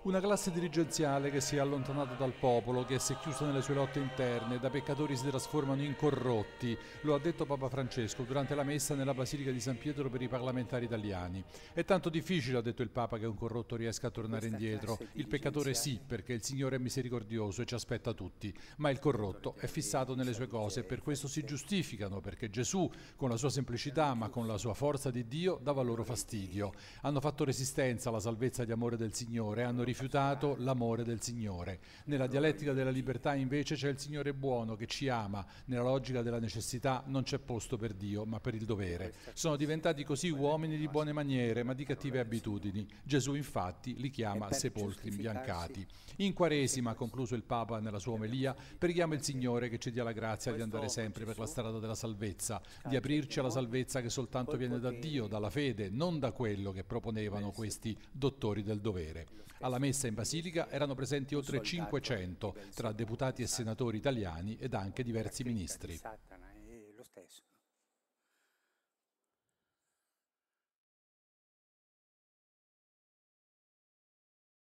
Una classe dirigenziale che si è allontanata dal popolo, che si è chiusa nelle sue lotte interne, da peccatori si trasformano in corrotti, lo ha detto Papa Francesco durante la messa nella Basilica di San Pietro per i parlamentari italiani. È tanto difficile, ha detto il Papa, che un corrotto riesca a tornare Questa indietro. Il peccatore sì, perché il Signore è misericordioso e ci aspetta tutti, ma il corrotto è fissato nelle sue cose, e per questo si giustificano, perché Gesù, con la sua semplicità ma con la sua forza di Dio, dava loro fastidio. Hanno fatto resistenza alla salvezza di amore del Signore, hanno rifiutato l'amore del Signore. Nella dialettica della libertà invece c'è il Signore buono che ci ama, nella logica della necessità non c'è posto per Dio ma per il dovere. Sono diventati così uomini di buone maniere ma di cattive abitudini. Gesù infatti li chiama sepolcri imbiancati. In Quaresima, concluso il Papa nella sua omelia, preghiamo il Signore che ci dia la grazia di andare sempre per la strada della salvezza, di aprirci alla salvezza che soltanto viene da Dio, dalla fede, non da quello che proponevano questi dottori del dovere. Alla alla messa in Basilica erano presenti oltre 500 tra deputati e senatori italiani ed anche diversi ministri.